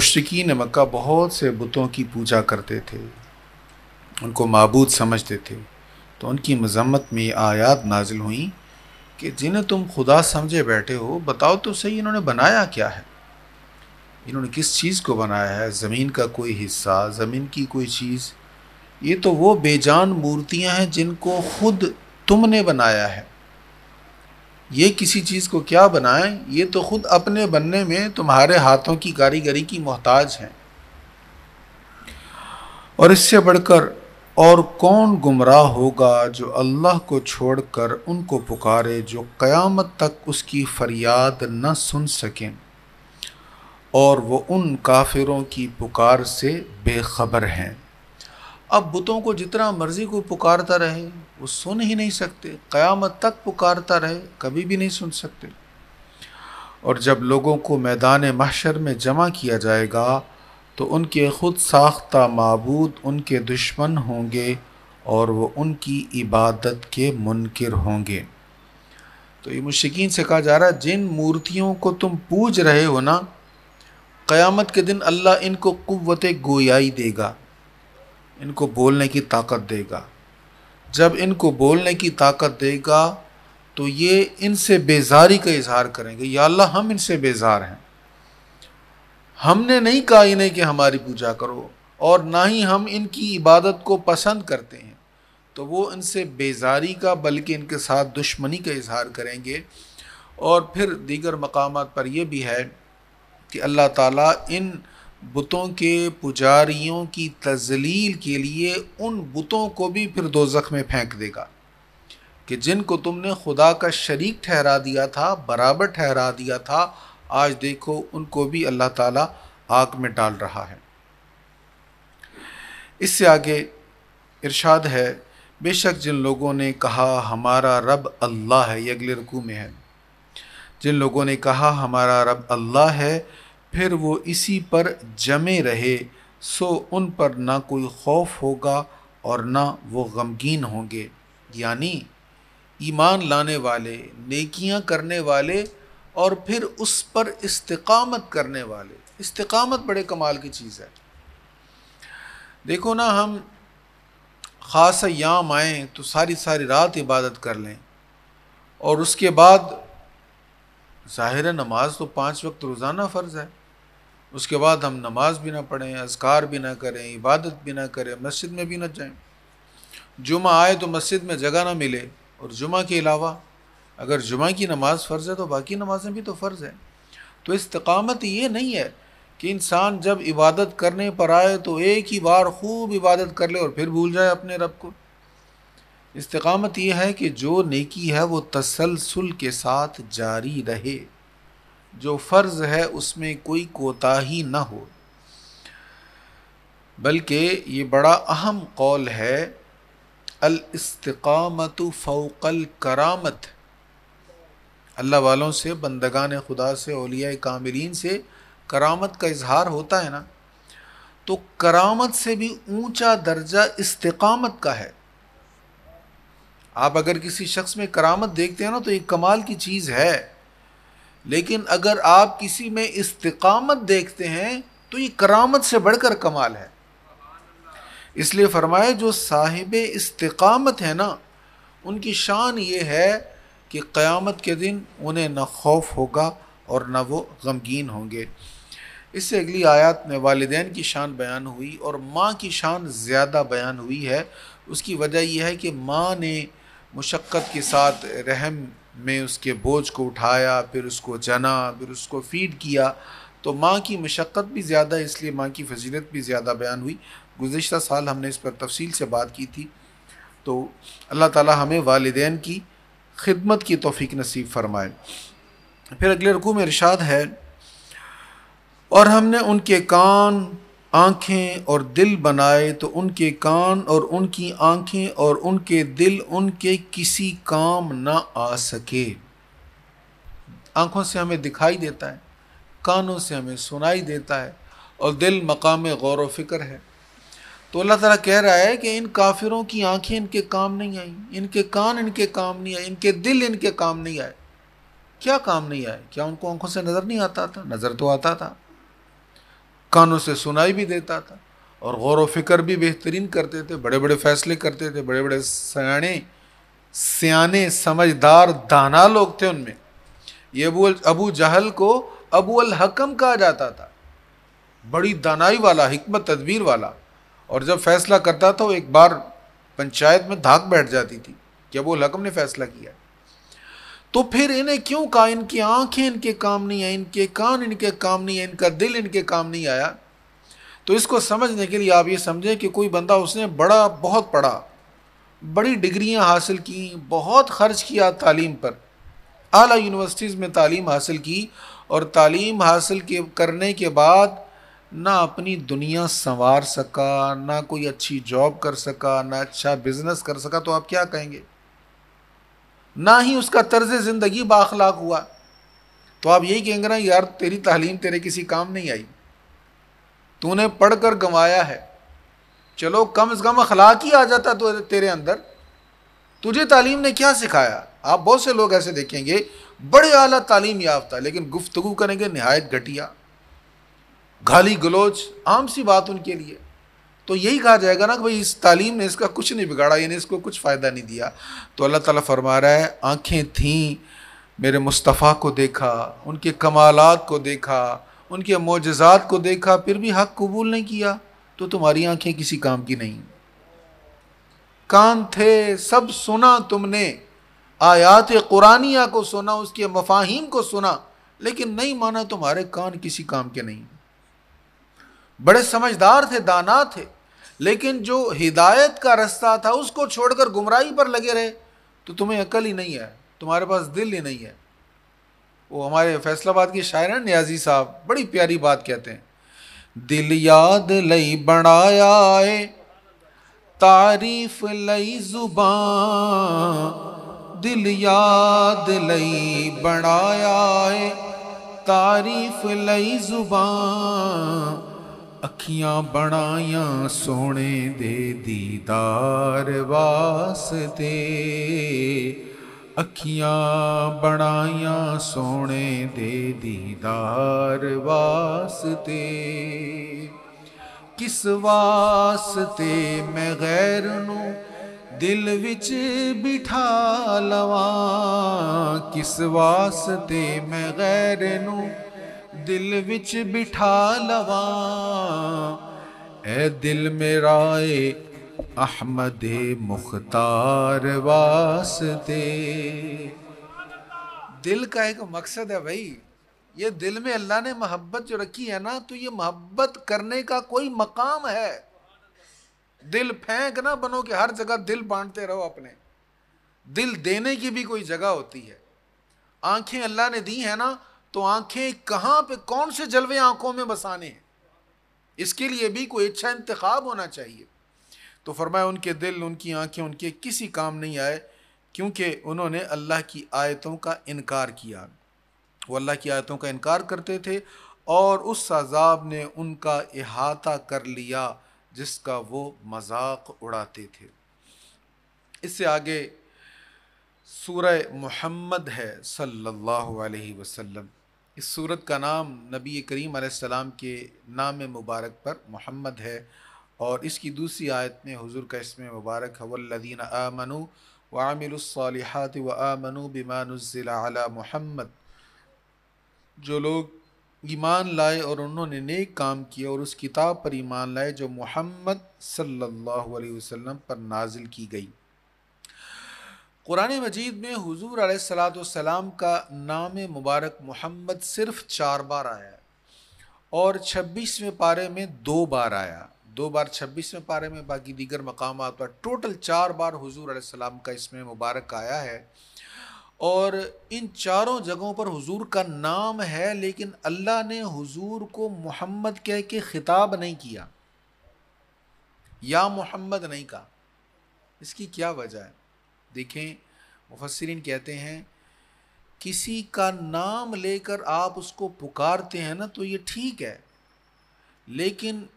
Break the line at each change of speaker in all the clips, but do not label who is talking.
मुश्किन मक्का बहुत से बुतों की पूजा करते थे उनको मबूद समझते थे तो उनकी मजम्मत में आयात नाजिल हुई कि जिन्हें तुम खुदा समझे बैठे हो बताओ तो सही इन्होंने बनाया क्या है इन्होंने किस चीज़ को बनाया है ज़मीन का कोई हिस्सा ज़मीन की कोई चीज़ ये तो वो बेजान मूर्तियां हैं जिनको खुद तुमने बनाया है ये किसी चीज़ को क्या बनाएं ये तो खुद अपने बनने में तुम्हारे हाथों की कारीगरी की मोहताज हैं और इससे बढ़कर और कौन गुमराह होगा जो अल्लाह को छोड़कर उनको पुकारे जो क़यामत तक उसकी फरियाद न सुन सकें और वो उन काफिरों की पुकार से बेखबर हैं अब बुतों को जितना मर्ज़ी को पुकारता रहे वो सुन ही नहीं सकते क़यामत तक पुकारता रहे कभी भी नहीं सुन सकते और जब लोगों को मैदान महशर में जमा किया जाएगा तो उनके ख़ुद साख्ता मबूद उनके दुश्मन होंगे और वो उनकी इबादत के मुनकर होंगे तो ये मुश्किन से कहा जा रहा है जिन मूर्तियों को तुम पूज रहे हो ना क़यामत के दिन अल्लाह इनको क़वत गोयाई देगा इनको बोलने की ताकत देगा जब इनको बोलने की ताकत देगा तो ये इनसे बेजारी का इजहार करेंगे या अल्लाह हम इनसे बेजार हैं हमने नहीं कहा इन्हें कि हमारी पूजा करो और ना ही हम इनकी इबादत को पसंद करते हैं तो वो इनसे बेजारी का बल्कि इनके साथ दुश्मनी का इजहार करेंगे और फिर दीगर मकाम पर यह भी है कि अल्लाह ताला इन बुतों के पुजारियों की तजलील के लिए उन बुतों को भी फिर दोजख में फेंक देगा कि जिनको तुमने खुदा का शरीक ठहरा दिया था बराबर ठहरा दिया था आज देखो उनको भी अल्लाह ताला आग में डाल रहा है इससे आगे इरशाद है बेशक जिन लोगों ने कहा हमारा रब अल्लाह है ये अगले रुकू में है जिन लोगों ने कहा हमारा रब अल्लाह है फिर वो इसी पर जमे रहे सो उन पर ना कोई खौफ होगा और ना वो गमगीन होंगे यानी ईमान लाने वाले नेकियां करने वाले और फिर उस पर इस्तकामत करने वाले इस्तकामत बड़े कमाल की चीज़ है देखो ना हम ख़ास याम आएँ तो सारी सारी रात इबादत कर लें और उसके बाद ज़ाहिर नमाज तो पाँच वक्त रोज़ाना फ़र्ज़ है उसके बाद हम नमाज भी ना पढ़ें अजकार भी ना करें इबादत भी ना करें मस्जिद में भी ना जाएं जुमा आए तो मस्जिद में जगह ना मिले और जुमा के अलावा अगर जुमा की नमाज़ फ़र्ज़ है तो बाकी नमाजें भी तो फ़र्ज़ हैं तो इस्तकामत ये नहीं है कि इंसान जब इबादत करने पर आए तो एक ही बार खूब इबादत कर ले और फिर भूल जाए अपने रब को इस्तकामत यह है कि जो नेकी है वो तसलसल के साथ जारी रहे जो फ़र्ज़ है उसमें कोई कोताही न हो बल्कि ये बड़ा अहम कौल है अलस्तकामत फ़ौकल करामत अल्लाह वालों से बंदगान खुदा से अलिया कामिलीन से करामत का इजहार होता है ना तो करामत से भी ऊंचा दर्जा इस्तकामत का है आप अगर किसी शख्स में करामत देखते हैं ना तो ये कमाल की चीज़ है लेकिन अगर आप किसी में इस्तकामत देखते हैं तो ये करामत से बढ़कर कमाल है इसलिए फरमाए जो साहिब इस्तकामत है ना उनकी शान ये है कि क़यामत के दिन उन्हें न खौफ होगा और न वो गमगीन होंगे इससे अगली आयत में वालदे की शान बयान हुई और माँ की शान ज़्यादा बयान हुई है उसकी वजह यह है कि माँ ने मुशक्क़त के साथ रहम में उसके बोझ को उठाया फिर उसको जना फिर उसको फीड किया तो माँ की मशक्क़त भी ज़्यादा इसलिए माँ की फजीलत भी ज़्यादा बयान हुई गुज्त साल हमने इस पर तफसील से बात की थी तो अल्लाह ताली हमें वालदेन की खिदमत की तोफ़ी नसीब फरमाए फिर अगले रुकू में इरशाद है और हमने उनके कान आँखें और दिल बनाए तो उनके कान और उनकी आँखें और उनके दिल उनके किसी काम ना आ सके आँखों से हमें दिखाई देता है कानों से हमें सुनाई देता है और दिल मकाम गौर व फ़िक्र है तो अल्लाह ताला कह रहा है कि इन काफिरों की आँखें इनके काम नहीं आई इनके कान इनके काम नहीं आए इनके दिल इनके काम नहीं आए क्या काम नहीं आए क्या उनको आँखों से नज़र नहीं आता था नज़र तो आता था कानों से सुनाई भी देता था और गौर व फिक्र भी बेहतरीन करते थे बड़े बड़े फैसले करते थे बड़े बड़े सयाने सयाने समझदार दाना लोग थे उनमें ये अबू अबू जहल को अबू अल हकम कहा जाता था बड़ी दानाई वाला हमत तदबीर वाला और जब फैसला करता था वो एक बार पंचायत में धाक बैठ जाती थी कि अबू अल हकम ने फैसला किया तो फिर इन्हें क्यों कहा इनकी आंखें इनके काम नहीं आई इनके कान इनके काम नहीं आए इनका दिल इनके काम नहीं आया तो इसको समझने के लिए आप ये समझें कि कोई बंदा उसने बड़ा बहुत पढ़ा बड़ी डिग्रियां हासिल की बहुत ख़र्च किया तालीम पर आला यूनिवर्सिटीज़ में तालीम हासिल की और तालीम हासिल के करने के बाद ना अपनी दुनिया संवार सका ना कोई अच्छी जॉब कर सका ना अच्छा बिज़नेस कर सका तो आप क्या कहेंगे ना ही उसका तर्ज ज़िंदगी बाखलाक हुआ तो आप यही कहेंगे ना यार तेरी तालीम तेरे किसी काम नहीं आई तूने पढ़ कर गंवाया है चलो कम से कम अखलाक ही आ जाता तो तेरे अंदर तुझे तालीम ने क्या सिखाया आप बहुत से लोग ऐसे देखेंगे बड़े अला तालीम याफ्ता लेकिन गुफ्तु करेंगे नहायत घटिया गाली गलोच आम सी बात उनके लिए तो यही कहा जाएगा ना कि भाई इस तालीम ने इसका कुछ नहीं बिगाड़ा यानी इसको कुछ फ़ायदा नहीं दिया तो अल्लाह ताला फरमा रहा है आँखें थीं मेरे मुस्तफ़ा को देखा उनके कमालात को देखा उनके मोजात को देखा फिर भी हक कबूल नहीं किया तो तुम्हारी आंखें किसी काम की नहीं कान थे सब सुना तुमने आयात कुरानिया को सुना उसके मफाहिम को सुना लेकिन नहीं माना तुम्हारे कान किसी काम के नहीं बड़े समझदार थे दाना थे लेकिन जो हिदायत का रास्ता था उसको छोड़कर गुमराही पर लगे रहे तो तुम्हें अकल ही नहीं है तुम्हारे पास दिल ही नहीं है वो हमारे फैसलाबाद के शायर न्याजी साहब बड़ी प्यारी बात कहते हैं दिल याद लई बनाया तारीफ लई जुबान दिल याद लई बनाया तारीफ लई जुबान ਅੱਖੀਆਂ ਬਣਾਈਆਂ ਸੋਹਣੇ ਦੇ ਦੀਦਾਰ ਵਾਸਤੇ ਅੱਖੀਆਂ ਬਣਾਈਆਂ ਸੋਹਣੇ ਦੇ ਦੀਦਾਰ ਵਾਸਤੇ ਕਿਸ ਵਾਸਤੇ ਮੈਂ ਗੈਰ ਨੂੰ ਦਿਲ ਵਿੱਚ ਬਿਠਾ ਲਵਾਂ ਕਿਸ ਵਾਸਤੇ ਮੈਂ ਗੈਰ ਨੂੰ दिल विच बिठा लवा ए दिल मेरा ए अहमद मुख्तार वास दे दिल का एक मकसद है भाई ये दिल में अल्लाह ने मोहब्बत जो रखी है ना तो ये मोहब्बत करने का कोई मकाम है दिल फेंक ना बनो कि हर जगह दिल बांटते रहो अपने दिल देने की भी कोई जगह होती है आंखें अल्लाह ने दी है ना तो आंखें कहाँ पे कौन से जलवे आंखों में बसाने हैं इसके लिए भी कोई अच्छा इंतखब होना चाहिए तो फरमाए उनके दिल उनकी आंखें उनके किसी काम नहीं आए क्योंकि उन्होंने अल्लाह की आयतों का इनकार किया वो अल्लाह की आयतों का इनकार करते थे और उस अजाब ने उनका अहाता कर लिया जिसका वो मजाक उड़ाते थे इससे आगे सूर मोहम्मद है सल्लल्लाहु अलैहि वसल्लम इस सूरत का नाम नबी करीम सलाम के नाम मुबारक पर मोहम्मद है और इसकी दूसरी आयत में हुजूर का इसम मुबारक है वल्लिन आमनु मनु व आमनु बिमानज़िला महम्मद जो लोग ईमान लाए और उन्होंने नेक काम किए और उस किताब पर ईमान लाए जो मोहम्मद सल्लल्लाहु अलैहि वसल्लम पर नाजिल की गई कुरान मजीद में हजूर सलातम का नाम मुबारक मोहम्मद सिर्फ चार बार आया और छब्बीसवें पारे में दो बार आया दो बार छब्बीसवें पारे में बाकी दीगर मकाम पर टोटल चार बार हजूर सलाम का इसमें मुबारक आया है और इन चारों जगहों पर हुजूर का नाम है लेकिन अल्लाह ने हुजूर को मोहम्मद कह के ख़िताब नहीं किया या मोहम्मद नहीं कहा इसकी क्या वजह है देखें मुफसरिन कहते हैं किसी का नाम लेकर आप उसको पुकारते हैं ना तो ये ठीक है लेकिन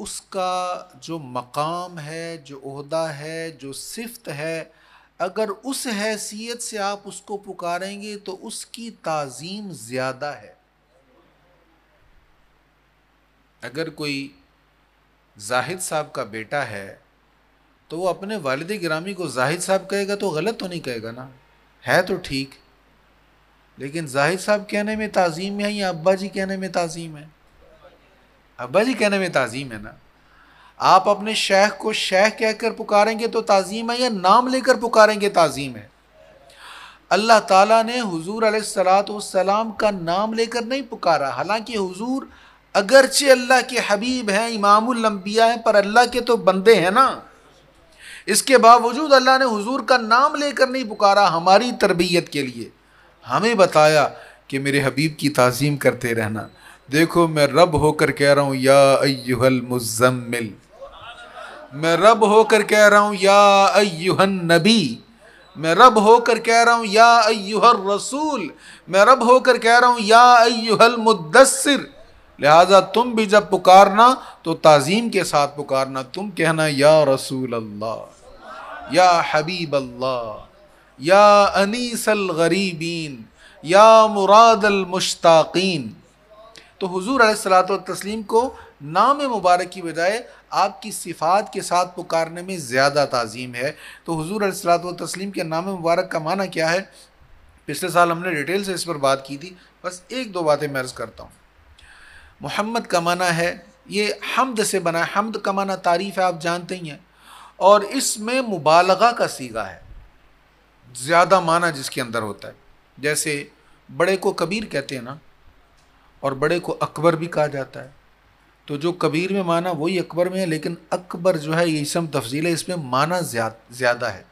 उसका जो मकाम है जो अहदा है जो सिफ्त है अगर उस हैसियत से आप उसको पुकारेंगे तो उसकी ताज़ीम ज़्यादा है अगर कोई जाहिद साहब का बेटा है तो वो अपने वालद ग्रामी को जाहिद साहब कहेगा तो गलत तो नहीं कहेगा ना है तो ठीक लेकिन जाहिद साहब कहने में तज़ीम है या अब्बा जी कहने में तज़ीम है अब्बा जी कहने में तज़ीम है ना आप अपने शेख को शेख कहकर पुकारेंगे तो तज़ीम है या नाम लेकर पुकारेंगे तज़ीम है अल्लाह ताला ने हुजूर सलाम का नाम लेकर नहीं पुकारा हालांकि हुजूर अगरचे अल्लाह के हबीब हैं इमामुल हैं पर अल्लाह के तो बंदे हैं ना इसके बावजूद अल्लाह ने हुजूर का नाम लेकर नहीं पुकारा हमारी तरबियत के लिए हमें बताया कि मेरे हबीब की तज़ीम करते रहना देखो मैं रब होकर कह रहा हूँ या अयुहल मुजम्मिल मैं रब होकर कह रहा हूँ या अयुहन नबी मैं रब होकर कह रहा हूँ या अयुहर रसूल मैं रब होकर कह रहा हूँ या अयुहल मुद्दसर लिहाजा तुम भी जब पुकारना तो ताज़ीम के साथ पुकारना तुम कहना या रसूल अल्लाह या हबीब अल्लाह या अनीस गरीबीन या मुराद मुश्ताकीन तो हुजूर सलात तस्लीम को नाम मुबारक की बजाय आपकी सिफ़ात के साथ पुकारने में ज़्यादा तज़ीम है तो हजूर सलात तस्लीम के नाम मुबारक का माना क्या है पिछले साल हमने डिटेल से इस पर बात की थी बस एक दो बातें मैं अर्ज़ करता हूँ मोहम्मद का माना है ये हमद से बना है हमद का माना तारीफ़ है आप जानते ही हैं और इसमें मुबालगा का सीगा है ज़्यादा माना जिसके अंदर होता है जैसे बड़े को कबीर कहते हैं ना और बड़े को अकबर भी कहा जाता है तो जो कबीर में माना वही अकबर में है लेकिन अकबर जो है ये इसम तफजील है इसमें माना ज़्यादा है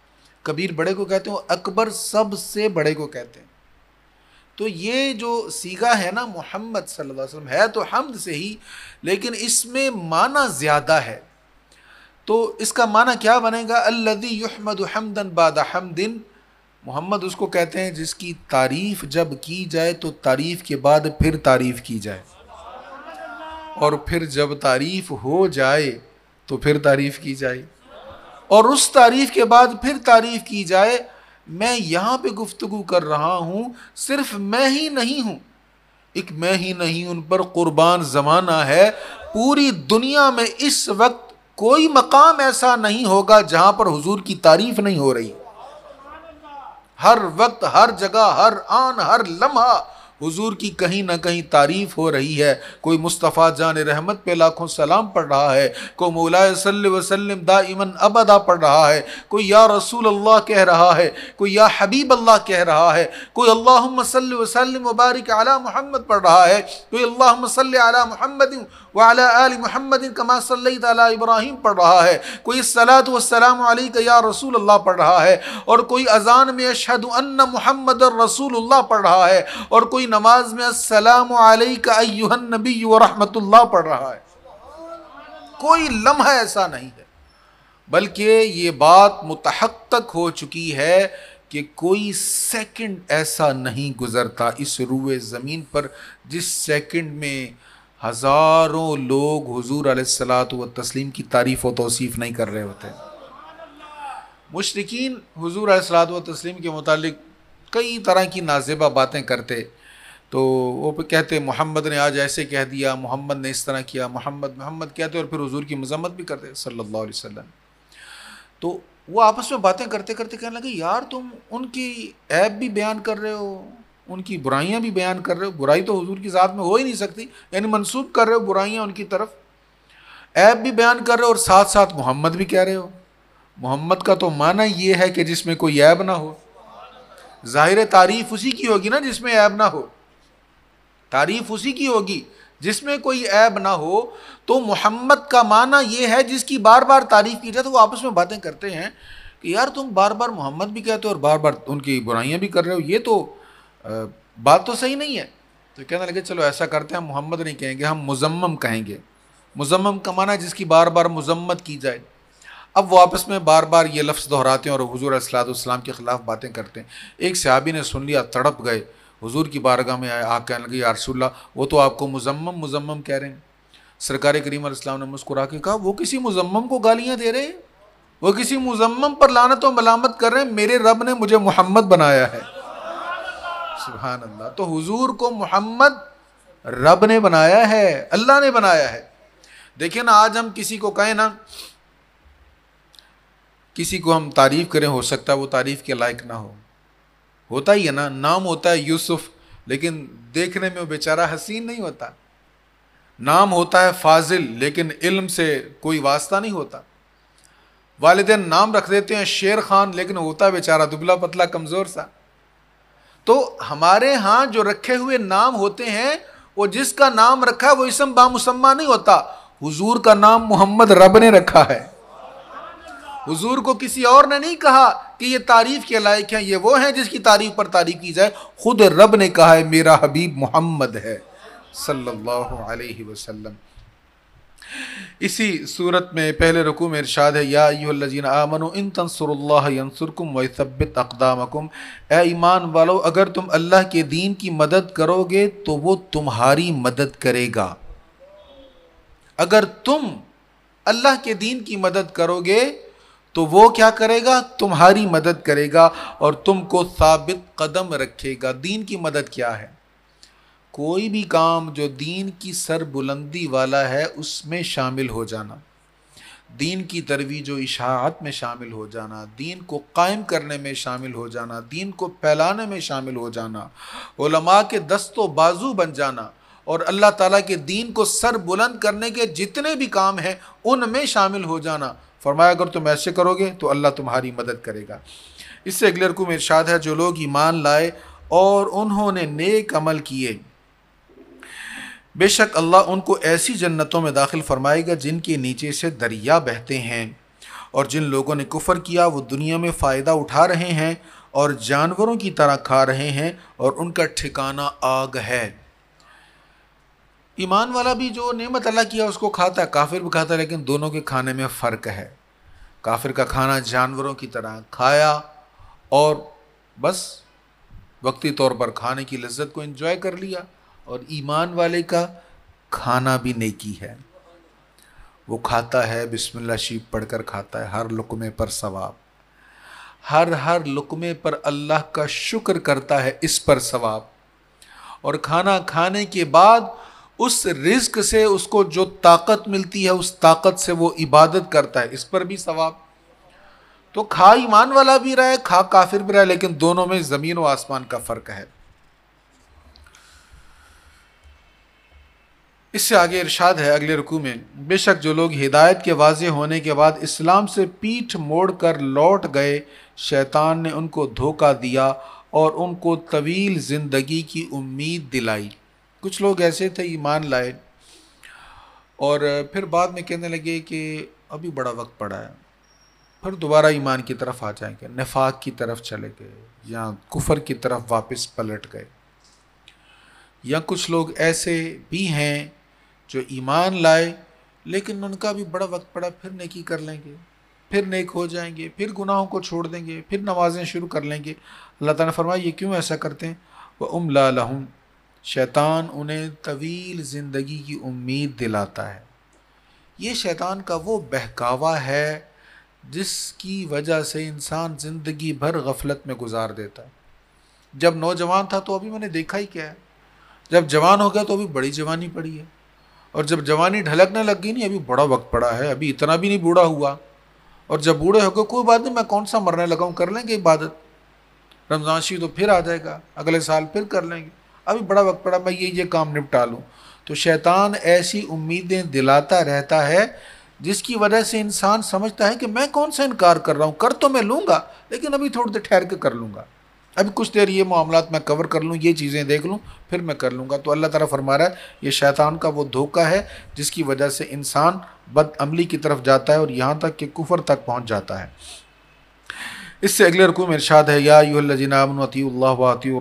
कबीर बड़े को कहते हैं अकबर सबसे बड़े को कहते हैं तो ये जो सीगा है ना मोहम्मद सल्लल्लाहु अलैहि वसल्लम है तो हमद से ही लेकिन इसमें माना ज़्यादा है तो इसका माना क्या बनेगा अल्लदी युहमद हमदन बाद हमदिन मोहम्मद उसको कहते हैं जिसकी तारीफ़ जब की जाए तो तारीफ़ के बाद फिर तारीफ़ की जाए और फिर जब तारीफ़ हो जाए तो फिर तारीफ़ की जाए और उस तारीफ़ के बाद फिर तारीफ़ की जाए मैं यहाँ पे गुफ्तगु कर रहा हूँ सिर्फ मैं ही नहीं हूँ एक मैं ही नहीं उन पर क़ुरबान ज़माना है पूरी दुनिया में इस वक्त कोई मकाम ऐसा नहीं होगा जहां पर हुजूर की तारीफ नहीं हो रही हर वक्त हर जगह हर आन हर लम्हा हुजूर की कहीं ना कहीं तारीफ हो रही है कोई मुस्तफ़ा जान रहमत पे लाखों सलाम पढ़ रहा है कोई मौला सल दा दाइमन अबदा पढ़ रहा है कोई या रसूल अल्लाह कह रहा है कोई या हबीब अल्लाह कह रहा है कोई अल्लाह सल वसलम मुबारक आला मोहम्मद पढ़ रहा है कोई अल्लाह सल आला मोहम्मद वाल महमद मोहम्मद कमा सल इब्राहिम पढ़ रहा है कोई सलात वसलाम या रसूल अल्लाह पढ़ रहा है और कोई अजान में अशद मोहम्मद रसूलुल्लाह पढ़ रहा है और कोई नमाज में असलम अयुहन नबी वरहमतुल्लाह पढ़ रहा है कोई लम्हा ऐसा नहीं है बल्कि ये बात मतहक तक हो चुकी है कि कोई सेकंड ऐसा नहीं गुज़रता इस रूए ज़मीन पर जिस सेकंड में हज़ारों लोग हजूर सलात व तस्लीम की तारीफ़ व तोसीफ़ नहीं कर रहे होते मुशरकिन हजूर आसलात व तस्लीम के मतलब कई तरह की नाजेबा बातें करते तो वो कहते मोहम्मद ने आज ऐसे कह दिया मोहम्मद ने इस तरह किया मोहम्मद मोहम्मद कहते और फिर हजूर की मजम्मत भी करते सल्ला वसम तो वो आपस में बातें करते करते कहने लगे यार तुम उनकी ऐप भी बयान कर रहे हो उनकी बुराइयाँ भी बयान कर रहे हो बुराई तो हुजूर की ज़ात में हो ही नहीं सकती यानी मनसूब कर रहे हो बुराइयाँ उनकी तरफ ऐप भी बयान कर रहे हो और साथ साथ मोहम्मद भी कह रहे हो मोहम्मद का तो माना ये है कि जिसमें कोई ऐब ना हो ज़ाहिर तारीफ़ उसी की होगी ना जिसमें ऐब ना हो तारीफ़ उसी की होगी जिसमें कोई ऐब ना हो तो मोहम्मद का माना यह है जिसकी बार बार तारीफ़ की जाए तो वो आपस में बातें करते हैं कि यार तुम बार बार मोहम्मद भी कहते हो और बार बार उनकी बुराइयाँ भी कर रहे हो ये तो बात तो सही नहीं है तो कहने लगे चलो ऐसा करते हैं हम मोहम्मद नहीं कहेंगे हम मुजम्म कहेंगे मुजम्म कमाना जिसकी बार बार मजम्मत की जाए अब वो आपस में बार बार ये लफ्ज़ दोहराते हैं और हजूर असलातम के ख़िलाफ़ बातें करते हैं एक सहाबी ने सुन लिया तड़प गए हजूर की बारगाह में आया आग कहने लगे यारसोल्ला वो तो आपको मुजम्म मुजम्म कह रहे हैं सरकार करीम इस्लाम ने मुस्कुरा के कहा वो किसी मुजम्म को गालियाँ दे रहे हैं वो किसी मुजम्म पर लानत तो मलामत कर रहे हैं मेरे रब ने मुझे मोहम्मद बनाया है सुबहान अल्लाह तो हुजूर को मोहम्मद रब ने बनाया है अल्लाह ने बनाया है देखिए ना आज हम किसी को कहें ना किसी को हम तारीफ़ करें हो सकता है वो तारीफ़ के लायक ना हो होता ही है ना नाम होता है यूसुफ लेकिन देखने में वो बेचारा हसीन नहीं होता नाम होता है फाजिल लेकिन इल्म से कोई वास्ता नहीं होता वालदेन नाम रख देते हैं शेर खान लेकिन होता है बेचारा दुबला पतला कमज़ोर सा तो हमारे यहाँ जो रखे हुए नाम होते हैं वो जिसका नाम रखा है वो इसम बामुसम्मा नहीं होता हुजूर का नाम मोहम्मद रब ने रखा है हुजूर को किसी और ने नहीं कहा कि ये तारीफ़ के लायक हैं ये वो हैं जिसकी तारीफ पर तारीफ की जाए खुद रब ने कहा है मेरा हबीब मोहम्मद है सल्लल्लाहु अलैहि वसल्लम इसी सूरत में पहले रुकू में इरशाद है या याजीन आमन इन तनसरल्लासरकुम वसब्बत अकदामकुम ए ईमान वालो अगर तुम अल्लाह के दीन की मदद करोगे तो वो तुम्हारी मदद करेगा अगर तुम अल्लाह के दीन की मदद करोगे तो वो क्या करेगा तुम्हारी मदद करेगा और तुमको साबित कदम रखेगा दीन की मदद क्या है कोई भी काम जो दीन की सरबुलंदी वाला है उसमें शामिल हो जाना दीन की तरवीज व इशाहत में शामिल हो जाना दीन को कायम करने में शामिल हो जाना दीन को फैलाने में शामिल हो जाना उलमा के दस्तो बाजू बन जाना और अल्लाह ताला के दीन को सर बुलंद करने के जितने भी काम हैं उनमें शामिल हो जाना फरमाया अगर तुम ऐसे करोगे तो अल्लाह तुम्हारी मदद करेगा इससे अगले रकूम इर्शाद है जो लोग ईमान लाए और उन्होंने नेक अमल किए बेशक अल्लाह उनको ऐसी जन्नतों में दाखिल फरमाएगा जिनके नीचे से दरिया बहते हैं और जिन लोगों ने कुफर किया वो दुनिया में फ़ायदा उठा रहे हैं और जानवरों की तरह खा रहे हैं और उनका ठिकाना आग है ईमान वाला भी जो नेमत अल्लाह किया उसको खाता है काफिर भी खाता है लेकिन दोनों के खाने में फ़र्क है काफिर का खाना जानवरों की तरह खाया और बस वक्ती तौर पर खाने की लज्जत को इन्जॉय कर लिया और ईमान वाले का खाना भी नेकी है वो खाता है बिस्मिल्लाह शीफ पढ़कर खाता है हर लुकमे पर सवाब हर हर लुकमे पर अल्लाह का शुक्र करता है इस पर सवाब और खाना खाने के बाद उस रिस्क से उसको जो ताकत मिलती है उस ताकत से वो इबादत करता है इस पर भी सवाब तो खा ईमान वाला भी रहा है खा काफिर भी रहा है लेकिन दोनों में ज़मीन व आसमान का फ़र्क है इससे आगे इरशाद है अगले रुकू में बेशक जो लोग हिदायत के वाजे होने के बाद इस्लाम से पीठ मोड़ कर लौट गए शैतान ने उनको धोखा दिया और उनको तवील ज़िंदगी की उम्मीद दिलाई कुछ लोग ऐसे थे ईमान लाए और फिर बाद में कहने लगे कि अभी बड़ा वक्त पड़ा है फिर दोबारा ईमान की तरफ आ जाएंगे नफाक की तरफ चले गए या कुफर की तरफ वापस पलट गए या कुछ लोग ऐसे भी हैं जो ईमान लाए लेकिन उनका भी बड़ा वक्त पड़ा फिर नेकी कर लेंगे फिर नेक हो जाएंगे फिर गुनाहों को छोड़ देंगे फिर नमाजें शुरू कर लेंगे अल्लाह ताला फरमाया ये क्यों ऐसा करते हैं व उम लहम शैतान उन्हें तवील ज़िंदगी की उम्मीद दिलाता है ये शैतान का वो बहकावा है जिसकी वजह से इंसान ज़िंदगी भर गफलत में गुजार देता है जब नौजवान था तो अभी मैंने देखा ही क्या है जब जवान हो गया तो अभी बड़ी जवानी पड़ी है और जब जवानी ढलकने लग गई नहीं अभी बड़ा वक्त पड़ा है अभी इतना भी नहीं बूढ़ा हुआ और जब बूढ़े हो गए कोई बात नहीं मैं कौन सा मरने लगा हूँ कर लेंगे इबादत रमज़ान शरीफ तो फिर आ जाएगा अगले साल फिर कर लेंगे अभी बड़ा वक्त पड़ा मैं ये ये काम निपटा लूँ तो शैतान ऐसी उम्मीदें दिलाता रहता है जिसकी वजह से इंसान समझता है कि मैं कौन सा इनकार कर रहा हूँ कर तो मैं लूँगा लेकिन अभी थोड़ी देर ठहर के कर लूँगा अभी कुछ देर ये मामला मैं कवर कर लूँ ये चीज़ें देख लूँ फिर मैं कर लूँगा तो अल्लाह ताला फरमा रहा है ये शैतान का वो धोखा है जिसकी वजह से इंसान बदअमली की तरफ जाता है और यहाँ तक कि कुफर तक पहुँच जाता है इससे अगले रकूम इरशाद है या यूलजीनामन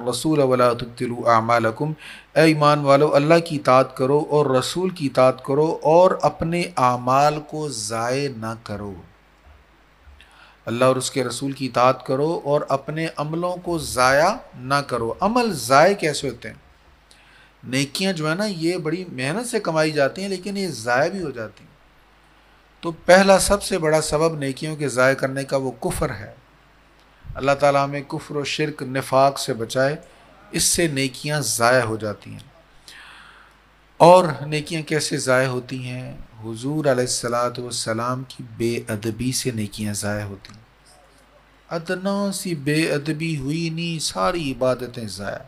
रसूल वलातमालकुम ए ईमान वालो अल्लाह की तात करो और रसूल की तात करो और अपने आमाल को ज़ाय ना करो अल्लाह और उसके रसूल की इतात करो और अपने अमलों को ज़ाया ना करो अमल ज़ाय कैसे होते हैं नेकियां जो है ना ये बड़ी मेहनत से कमाई जाती हैं लेकिन ये ज़ाय भी हो जाती हैं तो पहला सबसे बड़ा सबब नेकियों के ज़ाय करने का वो कुफ़र है अल्लाह ताला हमें कुफ़र और शिरक निफाक से बचाए इससे नेकियां ज़ाय हो जाती हैं और नेकियां कैसे ज़ाय होती हैं हुजूर अलैहिस्सलात वसलाम की बेअदबी से नेकियां ज़ाय होती अदना सी बेअदबी हुई नहीं सारी इबादतें ज़ाया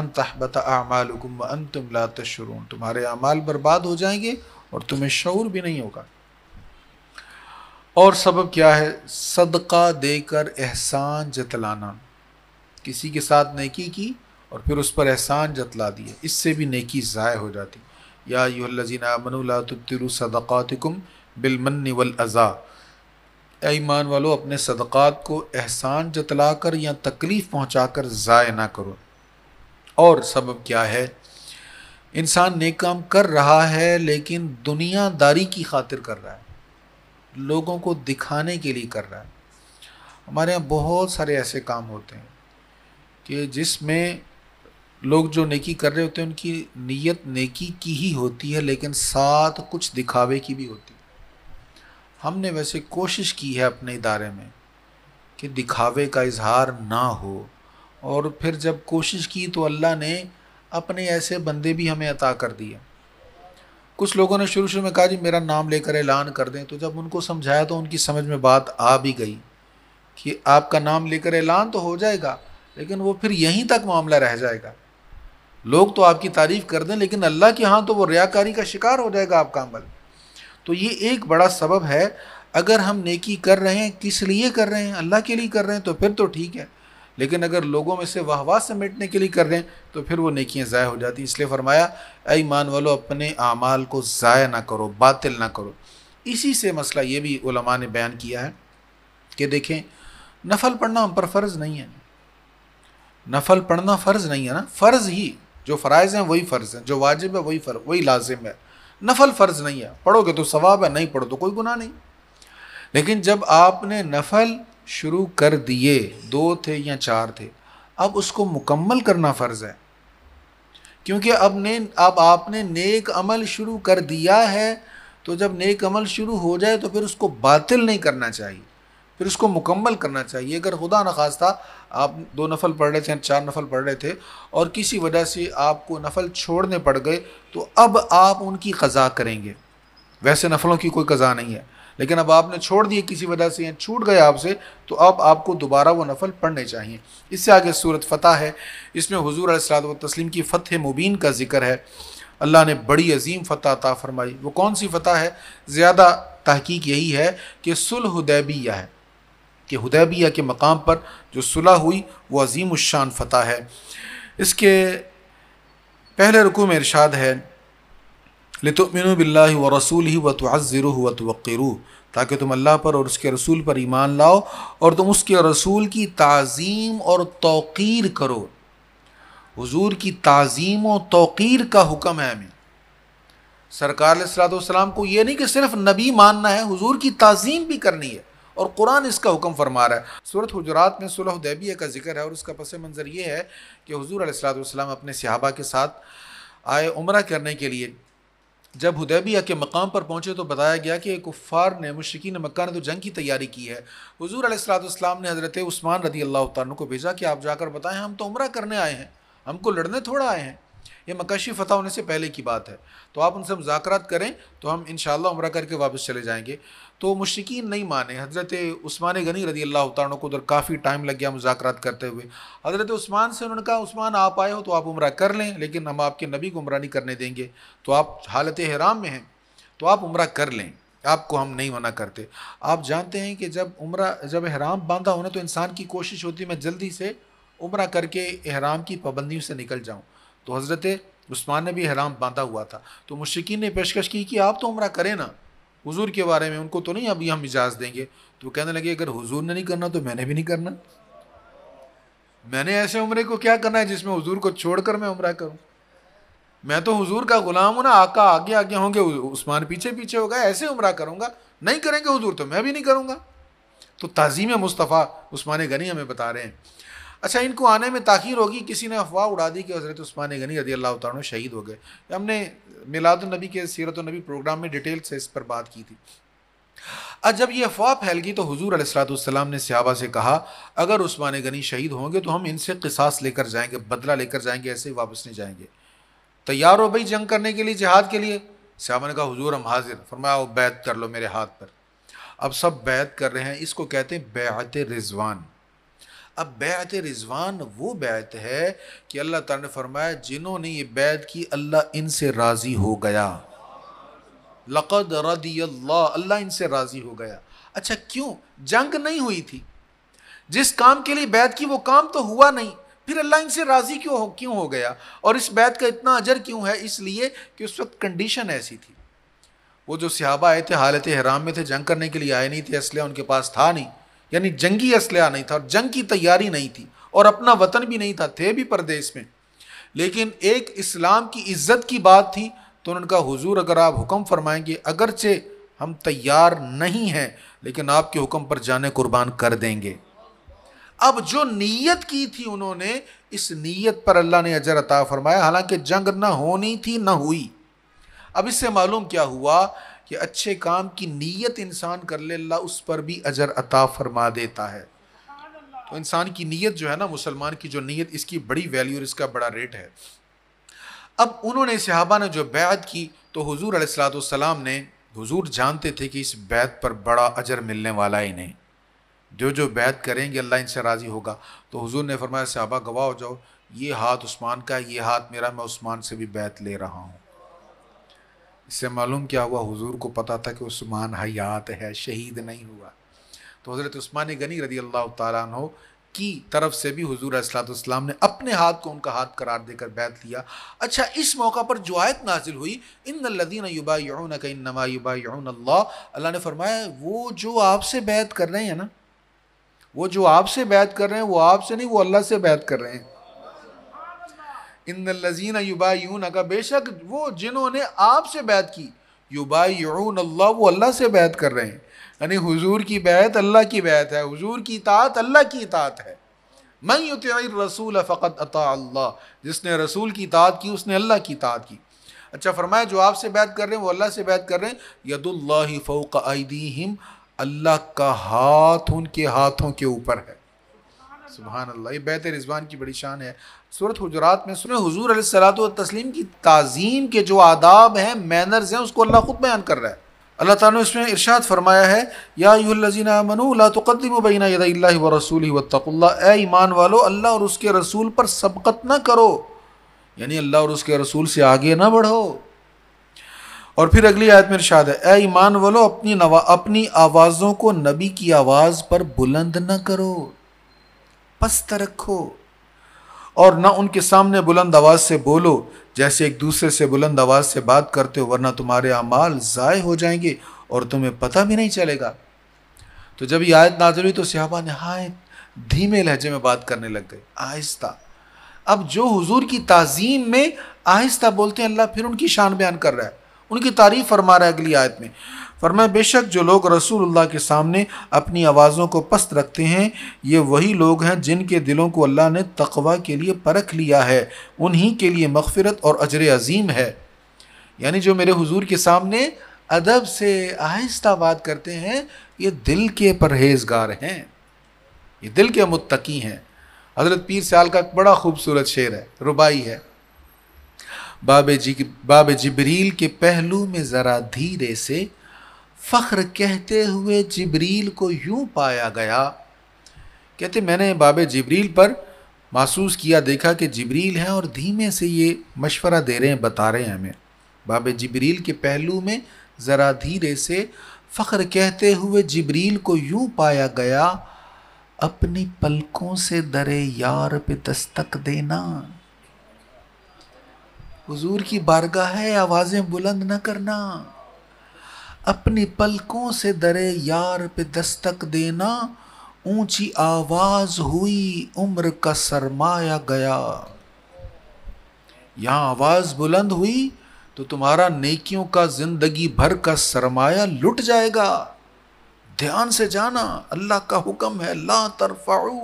अनतहबत आमाल हुकुम अन ला तशरून तुम्हारे अमाल बर्बाद हो जाएंगे और तुम्हें शौर भी नहीं होगा और सबब क्या है सदका देकर एहसान जतलाना किसी के साथ नेकी की और फिर उस पर एहसान जतला दिया इससे भी नेकी ज़ाय हो जाती याजीनामनलातरसदक़ातकुम बिलमन वज़ा ईमान वालों अपने सदक़ात को एहसान जतला कर या तकलीफ़ पहुँचा कर ज़ाय ना करो और सबब क्या है इंसान नेक काम कर रहा है लेकिन दुनियादारी की खातिर कर रहा है लोगों को दिखाने के लिए कर रहा है हमारे यहाँ बहुत सारे ऐसे काम होते हैं कि जिसमें लोग जो नेकी कर रहे होते हैं उनकी नीयत नेकी की ही होती है लेकिन साथ कुछ दिखावे की भी होती है हमने वैसे कोशिश की है अपने इदारे में कि दिखावे का इजहार ना हो और फिर जब कोशिश की तो अल्लाह ने अपने ऐसे बंदे भी हमें अता कर दिए कुछ लोगों ने शुरू शुरू में कहा जी मेरा नाम लेकर ऐलान कर दें तो जब उनको समझाया तो उनकी समझ में बात आ भी गई कि आपका नाम लेकर ऐलान तो हो जाएगा लेकिन वो फिर यहीं तक मामला रह जाएगा लोग तो आपकी तारीफ़ कर दें लेकिन अल्लाह के यहाँ तो वो रियाकारी का शिकार हो जाएगा आपका अमल तो ये एक बड़ा सबब है अगर हम नेकी कर रहे हैं किस लिए कर रहे हैं अल्लाह के लिए कर रहे हैं तो फिर तो ठीक है लेकिन अगर लोगों में से से मिटने के लिए कर रहे हैं तो फिर वो नेकियाँ ज़ाय हो जाती इसलिए फरमाया ईमान वालों अपने अमाल को ज़ाय ना करो बातिल ना करो इसी से मसला ये भी उलमा ने बयान किया है कि देखें नफल पढ़ना हम पर फ़र्ज़ नहीं है नफल पढ़ना फ़र्ज़ नहीं है ना फ़र्ज़ ही जो फ़रज़ हैं वही फ़र्ज़ हैं जो वाजिब है वही फ़र्ज वही लाजिम है नफल फ़र्ज़ नहीं है पढ़ोगे तो सवाब है नहीं पढ़ो तो कोई गुनाह नहीं लेकिन जब आपने नफल शुरू कर दिए दो थे या चार थे अब उसको मुकम्मल करना फ़र्ज़ है क्योंकि अब ने अब आपने नेक अमल शुरू कर दिया है तो जब नेक अमल शुरू हो जाए तो फिर उसको बातिल नहीं करना चाहिए फिर उसको मुकम्मल करना चाहिए अगर खुदा न खास्ता आप दो नफल पढ़ रहे थे चार नफल पढ़ रहे थे और किसी वजह से आपको नफल छोड़ने पड़ गए तो अब आप उनकी कज़ा करेंगे वैसे नफलों की कोई कज़ा नहीं है लेकिन अब आपने छोड़ दिए किसी वजह से या छूट गए आपसे तो अब आपको दोबारा वो नफल पढ़ने चाहिए इससे आगे सूरत फ़तह है इसमें हजूर असलात तस्लीम की फ़तह मुबीन का जिक्र है अल्लाह ने बड़ी अजीम फ़तह ता फ़रमाई वो कौन सी फ़तह है ज़्यादा तहकीक यही है कि सुलह दैबिया है कि हदैबिया के मकाम पर जो सुलह हुई वो अजीम उशान फ़तह है इसके पहले रुकू में इरशाद है लतमिन बिल्ला व रसूल ही व तज़र व तवक़रू ताकि तुम अल्लाह पर और उसके रसूल पर ईमान लाओ और तुम उसके रसूल की तज़ीम और तोक़ीर करो हजूर की तज़ीम व तोक़ीर का हुक्म है हमें सरकार सलाम को यह नहीं कि सिर्फ नबी मानना है हजूर की तज़ीम भी करनी है और कुरान इसका हुक्म फरमा रहा है सूरत हजरात में सुलह दैबिया का जिक्र है और उसका पस मंज़र ये है कि हजूर असलाम अपने सहाबा के साथ आए उम्र करने के लिए जब हदैबिया के मकाम पर पहुँचे तो बताया गया कि कुफ़ार ने मशरकिन मक् ने तो जंग की तैयारी की है हजूर असलाम ने हज़रत उस्मान रदी अल्लाह तु को भेजा कि आप जाकर बताएं हम तो उम्र करने आए हैं हमको लड़ने थोड़ा आए हैं ये मकाशी फ़तह होने से पहले की बात है तो आप उनसे मुजाकरात करें तो हम इन उम्र करके वापस चले जाएँगे तो मुश्किन नहीं माने हज़रत उस्मान गनी रदी अल्लाह तु को उधर काफ़ी टाइम लग गया मुजाकर करते हुए हज़रत उस्मान से उन्होंने कहा उस्मान आप आए हो तो आप उम्र कर लें लेकिन हम आपके नबी को उम्र नहीं करने देंगे तो आप हालत हराम में हैं तो आप उम्र कर लें आपको हम नहीं मना करते आप जानते हैं कि जब उम्र जब हराम बांधा होना तो इंसान की कोशिश होती है मैं जल्दी से उम्र करके अहराम की पाबंदियों से निकल जाऊँ तो हज़रत उस्मान ने भी हराम बांधा हुआ था तो मुश्किन ने पेशकश की कि आप तो उम्र करें ना हुजूर के बारे में उनको तो नहीं अभी हम इजाज़त देंगे तो कहने लगे अगर हुजूर ने नहीं करना तो मैंने भी नहीं करना मैंने ऐसे उम्र को क्या करना है जिसमें हुजूर को छोड़कर मैं उम्र करूँ मैं तो हुजूर का ग़ुलाम हूँ ना आका आगे आगे होंगे उस्मान पीछे पीछे होगा ऐसे उम्र करूँगा नहीं करेंगे हुजूर तो मैं भी नहीं करूँगा तो तज़ीम मुस्तफ़ा उस्मान गनी हमें बता रहे हैं अच्छा इनको आने में ताखिर होगी किसी ने अफवाह उड़ा दी कि हज़रत उस्मान गनी रदी अल्लाह तार शहीद हो गए हमने मिलादुलनबी के सीरत नबी प्रोग्राम में डिटेल से इस पर बात की थी अब जब ये अफवाह फैल गई तो हजूर अलैहिस्सलाम ने सहाबा से कहा अगर उस्मान गनी शहीद होंगे तो हम इनसे किसास लेकर जाएंगे बदला लेकर जाएंगे ऐसे ही वापस नहीं जाएंगे तैयार हो भाई जंग करने के लिए जहाद के लिए सहाबा ने कहा हजूर हम हाजिर फरमाया बैत कर लो मेरे हाथ पर अब सब बैत कर रहे हैं इसको कहते हैं बेहत रिजवान अब बैत रिजवान वो बैत है कि अल्लाह तला ने फरमाया जिन्होंने ये बैत की अल्लाह इनसे राज़ी हो गया लक़द रदी अल्लाह अल्लाह इनसे राज़ी हो गया अच्छा क्यों जंग नहीं हुई थी जिस काम के लिए बैत की वो काम तो हुआ नहीं फिर अल्लाह इनसे राज़ी क्यों हो क्यों हो गया और इस बैत का इतना अजर क्यों है इसलिए कि उस वक्त कंडीशन ऐसी थी वो जो सिहाबा आए थे हालत हराम में थे जंग करने के लिए आए नहीं थे इसलिए उनके पास था नहीं यानी जंगी असलह नहीं था और जंग की तैयारी नहीं थी और अपना वतन भी नहीं था थे भी परदेश में लेकिन एक इस्लाम की इज्जत की बात थी तो उन्होंने कहा हुजूर अगर आप हुक्म फरमाएंगे अगरचे हम तैयार नहीं हैं लेकिन आपके हुक्म पर जाने कुर्बान कर देंगे अब जो नीयत की थी उन्होंने इस नीयत पर अल्लाह ने अजर अता फरमाया हालांकि जंग ना होनी थी ना हुई अब इससे मालूम क्या हुआ कि अच्छे काम की नीयत इंसान कर ले अल्लाह उस पर भी अजर अता फरमा देता है तो इंसान की नीयत जो है ना मुसलमान की जो नीयत इसकी बड़ी वैल्यू और इसका बड़ा रेट है अब उन्होंने सहाबा ने जो बैत की तो हजूर असलातम ने हजूर जानते थे कि इस बैत पर बड़ा अजर मिलने वाला है इन्हें जो जो बैत करेंगे अल्लाह इनसे राज़ी होगा तो हुजूर ने फरमाया सहाबा गवाह हो जाओ ये हाथ उस्मान का ये हाथ मेरा मैं उस्मान से भी बैत ले रहा हूँ इससे मालूम क्या हुआ हुजूर को पता था कि उस्मान हयात है शहीद नहीं हुआ तो हज़रत उस्मान गनी रदी अल्लाह तु की तरफ से भी हजूर असलाम ने अपने हाथ को उनका हाथ करार देकर बैत लिया अच्छा इस मौका पर जो आयत नाजिल हुई इन लदीन युबा यून का नमा युबा यून अल्लाह अल्लाह ने फरमाया वो जो आपसे बैत कर रहे हैं ना वो जो आपसे बैत कर रहे हैं वो आपसे नहीं वो अल्लाह से बैत कर रहे हैं इन लजीना यून का बेशक वो जिन्होंने आपसे बैत की यून अल्लाह वो अल्लाह से बैत कर रहे हैं यानी हुजूर की बैत अल्लाह की बैत है हुजूर की तात अल्लाह की तात है मैं युत रसूल फ़कत अता अल्लाह जिसने रसूल की तात की उसने अल्लाह की तात की अच्छा फरमाया जो आपसे बैत कर रहे हैं वो अल्लाह से बैत कर रहे हैं यदुल्ला फ़ोक आईदीम अल्लाह का हाथ उनके हाथों के ऊपर है सुबहान अल्लाह ये बैत रिजवान की बड़ी शान है सूरत हजरात में सुन हजूर सलात तस्लीम की तज़ीम के जो आदाब हैं मैनर्स हैं उसको अल्लाह खुद बयान कर रहा है अल्लाह ताला ने इसमें इरशाद फरमाया है याजीना मनूलातमबीना यदा व रसूल वतकुल्ला ए ईमान वालो अल्लाह और उसके रसूल पर सबकत ना करो यानी अल्लाह और उसके रसूल से आगे ना बढ़ो और फिर अगली आयत में इरशाद है ए ईमान वालो अपनी नवा अपनी आवाज़ों को नबी की आवाज़ पर बुलंद ना करो पस्त रखो और ना उनके सामने बुलंद आवाज़ से बोलो जैसे एक दूसरे से बुलंद आवाज़ से बात करते हो वरना तुम्हारे अमाल ज़ाय हो जाएंगे और तुम्हें पता भी नहीं चलेगा तो जब ये आयत नाजर हुई तो सिहाबा ने हाय धीमे लहजे में बात करने लग गए आहिस्ता अब जो हुजूर की ताजीम में आहिस्ता बोलते हैं अल्लाह फिर उनकी शान बयान कर रहा है उनकी तारीफ़ फरमा रहा है अगली आयत में फरमाए बेशक जो लोग रसूलुल्लाह के सामने अपनी आवाज़ों को पस्त रखते हैं ये वही लोग हैं जिनके दिलों को अल्लाह ने तकवा के लिए परख लिया है उन्हीं के लिए मगफ़रत और अजर अजीम है यानी जो मेरे हुजूर के सामने अदब से आहिस्ता बात करते हैं ये दिल के परहेजगार हैं ये दिल के मुत्तकी हैं हज़रत पीर सयाल का एक बड़ा खूबसूरत शेर है रुबाई है बाबे जी बाबे जबरील के पहलू में ज़रा धीरे से फ़ख्र कहते हुए जबरील को यूं पाया गया कहते मैंने बाबे जबरील पर महसूस किया देखा कि जबरील हैं और धीमे से ये मशवरा दे रहे हैं बता रहे हैं हमें बाब जबरील के पहलू में ज़रा धीरे से फ़ख्र कहते हुए जबरील को यूं पाया गया अपनी पलकों से दरे यार पे दस्तक देना हुजूर की बारगाह है आवाज़ें बुलंद न करना अपनी पलकों से दरे यार पे दस्तक देना ऊंची आवाज हुई उम्र का सरमाया गया यहां आवाज बुलंद हुई तो तुम्हारा नेकियों का जिंदगी भर का सरमाया लुट जाएगा ध्यान से जाना अल्लाह का हुक्म है ला तरफाऊ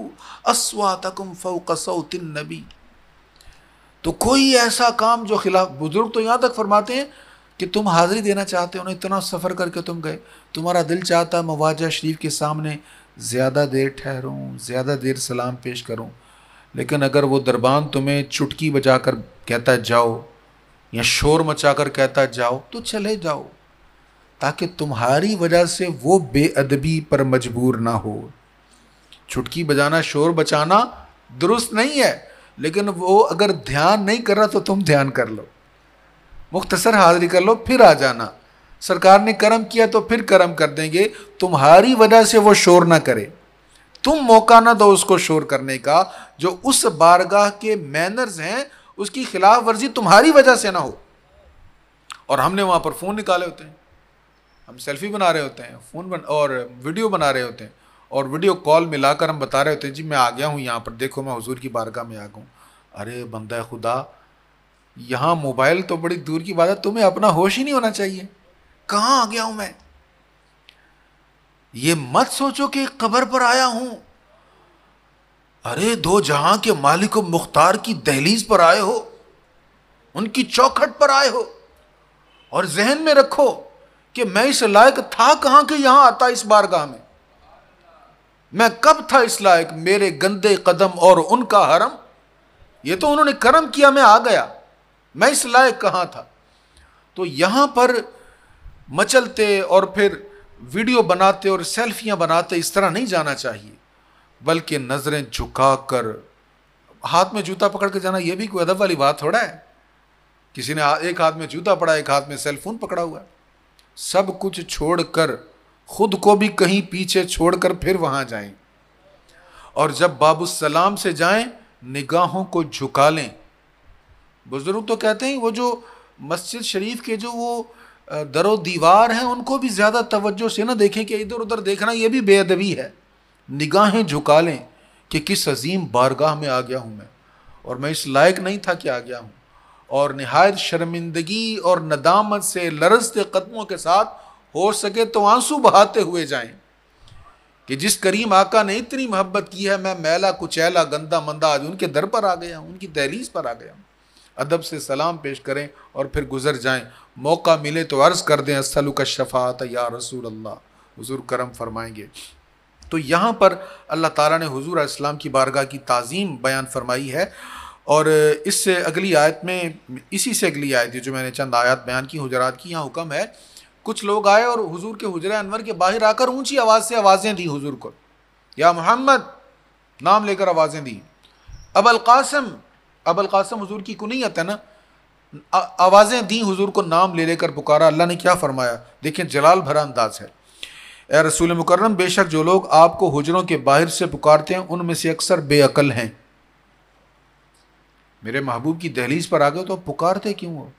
असवा तकुम नबी तो कोई ऐसा काम जो खिलाफ बुजुर्ग तो यहां तक फरमाते हैं कि तुम हाज़िरी देना चाहते हो ना इतना सफ़र करके तुम गए तुम्हारा दिल चाहता मवाजा शरीफ के सामने ज़्यादा देर ठहरूँ ज़्यादा देर सलाम पेश करूँ लेकिन अगर वो दरबान तुम्हें चुटकी बजा कर कहता जाओ या शोर मचा कर कहता जाओ तो चले जाओ ताकि तुम्हारी वजह से वो बेअदबी पर मजबूर ना हो चुटकी बजाना शोर बचाना दुरुस्त नहीं है लेकिन वो अगर ध्यान नहीं कर रहा तो तुम ध्यान कर लो मुख्तसर हाजिरी कर लो फिर आ जाना सरकार ने करम किया तो फिर करम कर देंगे तुम्हारी वजह से वो शोर ना करे तुम मौका ना दो उसको शोर करने का जो उस बारगाह के मैनर्स हैं उसकी खिलाफ वर्जी तुम्हारी वजह से ना हो और हमने वहाँ पर फ़ोन निकाले होते हैं हम सेल्फी बना रहे होते हैं फ़ोन बन और वीडियो बना रहे होते हैं और वीडियो कॉल मिलाकर हम बता रहे होते हैं जी मैं आ गया हूँ यहाँ पर देखो मैं हजूर की बारगाह में आ गया हूँ अरे बंदा खुदा यहाँ मोबाइल तो बड़ी दूर की बात है तुम्हें अपना होश ही नहीं होना चाहिए कहाँ आ गया हूं मैं ये मत सोचो कि कब्र पर आया हूं अरे दो जहां के मालिक मुख्तार की दहलीज पर आए हो उनकी चौखट पर आए हो और जहन में रखो कि मैं इस लायक था कहां के यहां आता इस बारगाह में मैं कब था इस लायक मेरे गंदे कदम और उनका हरम ये तो उन्होंने करम किया मैं आ गया मैं इस लायक कहाँ था तो यहाँ पर मचलते और फिर वीडियो बनाते और सेल्फियाँ बनाते इस तरह नहीं जाना चाहिए बल्कि नज़रें झुका कर हाथ में जूता पकड़ के जाना यह भी कोई अदब वाली बात थोड़ा है किसी ने एक हाथ में जूता पड़ा एक हाथ में सेलफोन पकड़ा हुआ है सब कुछ छोड़कर खुद को भी कहीं पीछे छोड़कर फिर वहाँ जाएं और जब बाबू सलाम से जाएं निगाहों को झुका लें बुज़ुर्ग तो कहते हैं वो जो मस्जिद शरीफ के जो वो दरो दीवार हैं उनको भी ज़्यादा तवज्जो से ना देखें कि इधर उधर देखना ये भी बेअदबी है निगाहें झुका लें कि किस अजीम बारगाह में आ गया हूँ मैं और मैं इस लायक नहीं था कि आ गया हूँ और नहायत शर्मिंदगी और नदामत से लरजते कदमों के साथ हो सके तो आंसू बहाते हुए जाएं कि जिस करीम आका ने इतनी मोहब्बत की है मैं मैला कुचैला गंदा मंदा आज उनके दर पर आ गया हूँ उनकी दहलीज पर आ गया हूँ अदब से सलाम पेश करें और फिर गुजर जाएं मौका मिले तो अर्ज़ कर दें असलू का शफ़ात या रसूल अल्लाह हजूर करम फरमाएंगे तो यहाँ पर अल्लाह ताला ने हजूर इस्लाम की बारगाह की तज़ीम बयान फरमाई है और इससे अगली आयत में इसी से अगली आयत जो मैंने चंद आयत बयान की हजरात की यहाँ हुक्म है कुछ लोग आए और हुजूर के हजर अनवर के बाहर आकर ऊंची आवाज़ से आवाज़ें दी हुजूर को या मोहम्मद नाम लेकर आवाज़ें दी अब कासम अबलकासम हजूर की को है आता ना आवाज़ें दी हुजूर को नाम ले लेकर पुकारा अल्लाह ने क्या फरमाया देखें जलाल भरा अंदाज है ए रसूल मुकर्रम बेशक जो लोग आपको हुजरों के बाहर से पुकारते हैं उनमें से अक्सर बेअकल हैं मेरे महबूब की दहलीज पर आ गए तो पुकारते क्यों हो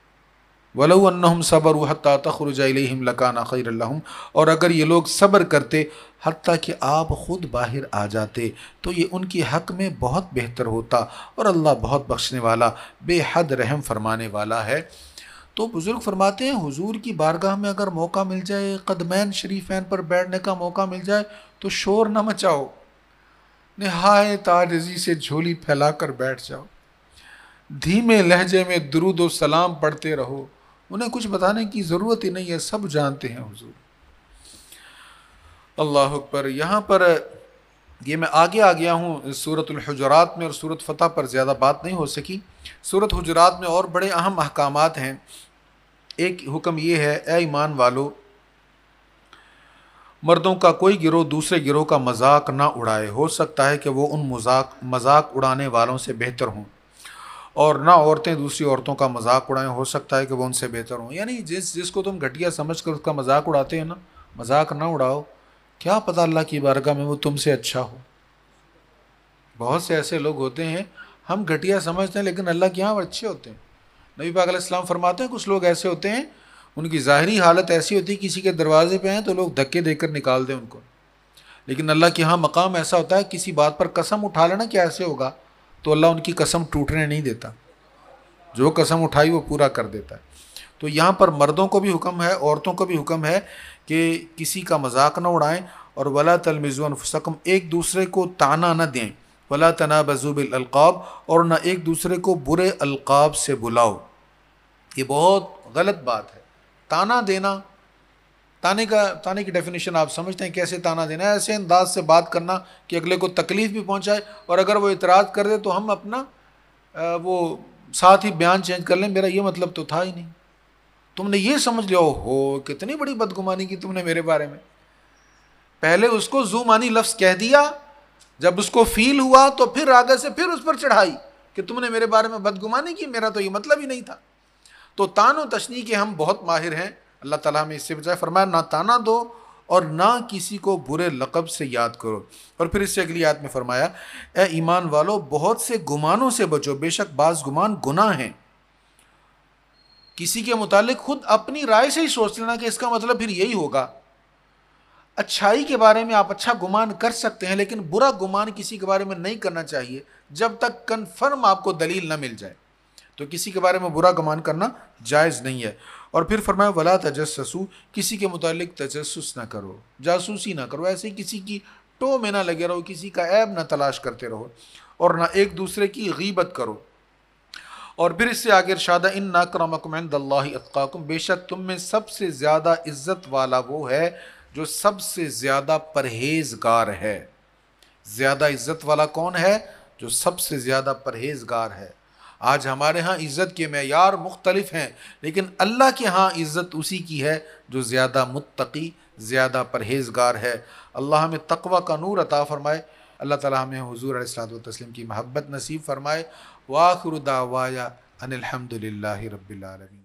वलम सबर तखर तखरजम लकाना खैरम और अगर ये लोग सब्र करते हती कि आप ख़ुद बाहर आ जाते तो ये उनके हक़ में बहुत बेहतर होता और अल्लाह बहुत बख्शने वाला बेहद रहम फरमाने वाला है तो बुज़ुर्ग फरमाते हैं हुजूर की बारगाह में अगर मौका मिल जाए कदमैन शरीफैन पर बैठने का मौका मिल जाए तो शोर न मचाओ नहाय तारजी से झोली फैलाकर बैठ जाओ धीमे लहजे में दरुद सलाम पढ़ते रहो उन्हें कुछ बताने की ज़रूरत ही नहीं है सब जानते हैं हुजूर अल्लाह पर यहाँ पर ये मैं आगे आ गया हूँ सूरत हजरात में और सूरत फ़तह पर ज़्यादा बात नहीं हो सकी सूरत हजरात में और बड़े अहम अहकाम हैं एक हुक्म ये है ए ईमान वालो मर्दों का कोई गिरोह दूसरे गिरोह का मजाक ना उड़ाए हो सकता है कि वो उन मजाक मजाक उड़ाने वालों से बेहतर हों और ना औरतें दूसरी औरतों का मजाक उड़ाएं हो सकता है कि वो उनसे बेहतर हों यानी जिस जिसको तुम घटिया समझ कर उसका मजाक उड़ाते हैं ना मजाक ना उड़ाओ क्या पता अल्लाह की बारगाह में वो तुमसे अच्छा हो बहुत से ऐसे लोग होते हैं हम घटिया समझते हैं लेकिन अल्लाह के यहाँ अच्छे होते हैं नबी पाक इस्लाम फरमाते हैं कुछ लोग ऐसे होते हैं उनकी ज़ाहरी हालत ऐसी होती है किसी के दरवाजे पे हैं तो लोग धक्के देकर निकाल दें उनको लेकिन अल्लाह के यहाँ मकाम ऐसा होता है किसी बात पर कसम उठा लेना क्या ऐसे होगा तो अल्लाह उनकी कसम टूटने नहीं देता जो कसम उठाई वो पूरा कर देता है तो यहाँ पर मर्दों को भी हुक्म है औरतों को भी हुक्म है कि किसी का मजाक ना उड़ाएं और वला तलमिज़ुअनफसकम एक दूसरे को ताना ना दें वला तना बजूबिलकाब और ना एक दूसरे को बुरे अलकाब से बुलाओ ये बहुत गलत बात है ताना देना ताने का ताने की डेफिनेशन आप समझते हैं कैसे ताना देना है ऐसे अंदाज से बात करना कि अगले को तकलीफ़ भी पहुंचाए और अगर वो इतराज़ कर दे तो हम अपना वो साथ ही बयान चेंज कर लें मेरा ये मतलब तो था ही नहीं तुमने ये समझ लिया हो कितनी बड़ी बदगुमानी की तुमने मेरे बारे में पहले उसको जू मानी लफ्ज़ कह दिया जब उसको फील हुआ तो फिर आगे से फिर उस पर चढ़ाई कि तुमने मेरे बारे में बदगुमानी की मेरा तो ये मतलब ही नहीं था तो तान व तशनी के हम बहुत माहिर हैं अल्लाह ताला हमें इससे बचाए फरमाया ना ताना दो और ना किसी को बुरे लक़ब से याद करो और फिर इससे अगली याद में फरमाया ए ईमान वालों बहुत से गुमानों से बचो बेशक बाज़ गुमान गुनाह हैं किसी के मुतालिक खुद अपनी राय से ही सोच लेना कि इसका मतलब फिर यही होगा अच्छाई के बारे में आप अच्छा गुमान कर सकते हैं लेकिन बुरा गुमान किसी के बारे में नहीं करना चाहिए जब तक कन्फर्म आपको दलील ना मिल जाए तो किसी के बारे में बुरा गुमान करना जायज़ नहीं है और फिर फरमाया वला तजस्सू किसी के मुतालिक तजस्स ना करो जासूसी ना करो ऐसे किसी की टो में ना लगे रहो किसी का ऐब ना तलाश करते रहो और ना एक दूसरे की गीबत करो और फिर इससे आगे इरशादा इन ना नाकरमकमदल्लाकुम बेशक तुम में सबसे ज़्यादा इज़्ज़त वाला वो है जो सबसे ज़्यादा परहेजगार है ज़्यादा इज़्ज़त वाला कौन है जो सबसे ज़्यादा परहेजगार है आज हमारे यहाँ इज़्ज़त के मैार मुख्तलिफ हैं लेकिन अल्लाह के यहाँ इज़्ज़त उसी की है जो ज़्यादा मुतकी ज़्यादा परहेजगार है अल्लाह हमें तकवा का नूर अता फ़रमाए अल्लाह ताला हमें हुजूर तस्लीम की महब्बत नसीब फरमाए वाखुर दावाया अनिलहमदिल्ला रबीआलमी